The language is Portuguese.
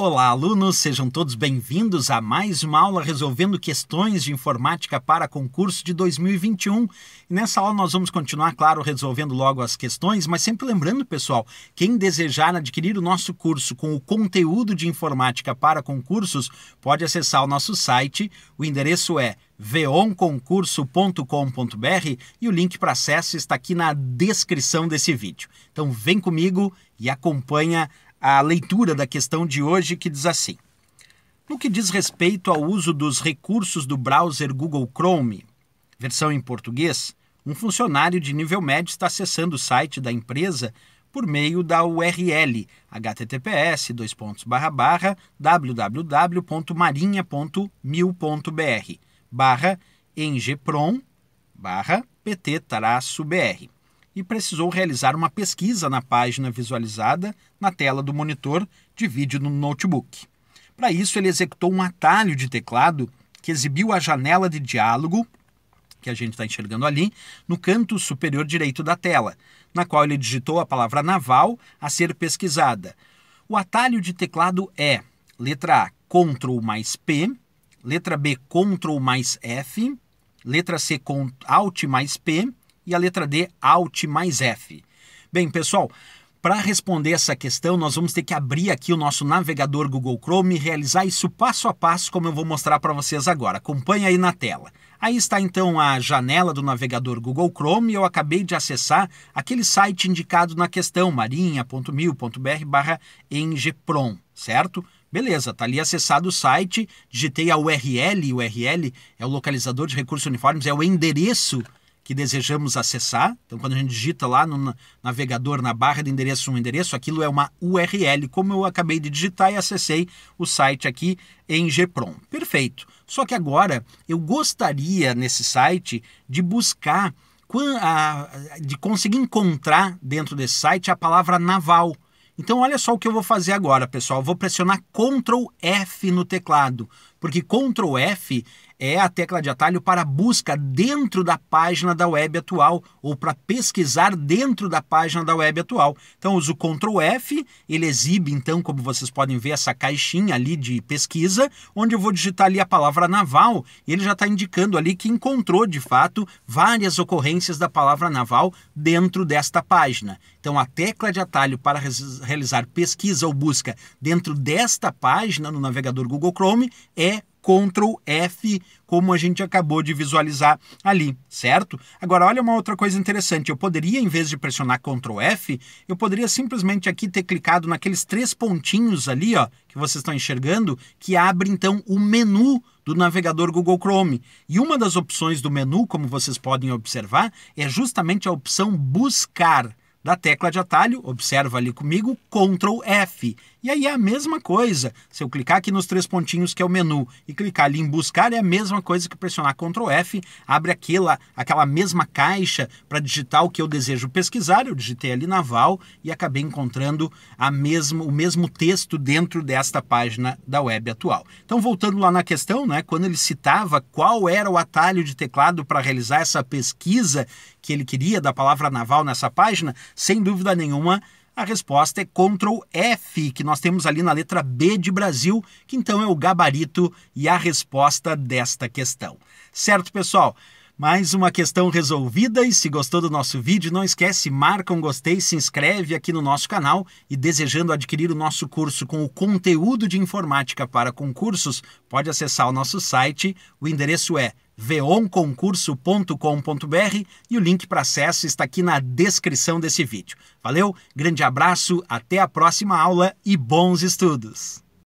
Olá, alunos, sejam todos bem-vindos a mais uma aula resolvendo questões de informática para concurso de 2021. nessa aula nós vamos continuar, claro, resolvendo logo as questões, mas sempre lembrando, pessoal, quem desejar adquirir o nosso curso com o conteúdo de informática para concursos, pode acessar o nosso site. O endereço é veonconcurso.com.br e o link para acesso está aqui na descrição desse vídeo. Então vem comigo e acompanha a leitura da questão de hoje que diz assim: No que diz respeito ao uso dos recursos do browser Google Chrome, versão em português, um funcionário de nível médio está acessando o site da empresa por meio da URL https www.marinha.mil.br barra engepron barra pt-br e precisou realizar uma pesquisa na página visualizada na tela do monitor de vídeo no notebook. Para isso, ele executou um atalho de teclado que exibiu a janela de diálogo, que a gente está enxergando ali, no canto superior direito da tela, na qual ele digitou a palavra naval a ser pesquisada. O atalho de teclado é letra A, Ctrl mais P, letra B, Ctrl mais F, letra C, Alt mais P e a letra D, Alt mais F. Bem, pessoal, para responder essa questão, nós vamos ter que abrir aqui o nosso navegador Google Chrome e realizar isso passo a passo, como eu vou mostrar para vocês agora. Acompanhe aí na tela. Aí está então a janela do navegador Google Chrome. Eu acabei de acessar aquele site indicado na questão, marinha.mil.br/engepron, certo? Beleza, tá ali acessado o site, digitei a URL, URL é o localizador de recursos uniformes, é o endereço que desejamos acessar. Então, quando a gente digita lá no navegador, na barra de endereço, um endereço, aquilo é uma URL, como eu acabei de digitar e acessei o site aqui em GPROM. Perfeito. Só que agora eu gostaria nesse site de buscar, de conseguir encontrar dentro desse site a palavra naval. Então, olha só o que eu vou fazer agora, pessoal. Eu vou pressionar Ctrl F no teclado porque Ctrl F é a tecla de atalho para busca dentro da página da web atual ou para pesquisar dentro da página da web atual. Então uso Ctrl F, ele exibe então, como vocês podem ver, essa caixinha ali de pesquisa, onde eu vou digitar ali a palavra naval, e ele já está indicando ali que encontrou de fato várias ocorrências da palavra naval dentro desta página. Então a tecla de atalho para realizar pesquisa ou busca dentro desta página no navegador Google Chrome é Ctrl F, como a gente acabou de visualizar ali, certo? Agora, olha uma outra coisa interessante. Eu poderia, em vez de pressionar Ctrl F, eu poderia simplesmente aqui ter clicado naqueles três pontinhos ali, ó, que vocês estão enxergando, que abre então o menu do navegador Google Chrome. E uma das opções do menu, como vocês podem observar, é justamente a opção buscar da tecla de atalho, observa ali comigo, Ctrl F. E aí é a mesma coisa. Se eu clicar aqui nos três pontinhos, que é o menu, e clicar ali em buscar, é a mesma coisa que pressionar Ctrl F, abre aquela, aquela mesma caixa para digitar o que eu desejo pesquisar. Eu digitei ali naval e acabei encontrando a mesmo, o mesmo texto dentro desta página da web atual. Então, voltando lá na questão, né, quando ele citava qual era o atalho de teclado para realizar essa pesquisa que ele queria da palavra naval nessa página, sem dúvida nenhuma, a resposta é Ctrl F, que nós temos ali na letra B de Brasil, que então é o gabarito e a resposta desta questão. Certo, pessoal? Mais uma questão resolvida e se gostou do nosso vídeo, não esquece, marca um gostei, se inscreve aqui no nosso canal e desejando adquirir o nosso curso com o conteúdo de informática para concursos, pode acessar o nosso site, o endereço é veonconcurso.com.br e o link para acesso está aqui na descrição desse vídeo. Valeu, grande abraço, até a próxima aula e bons estudos!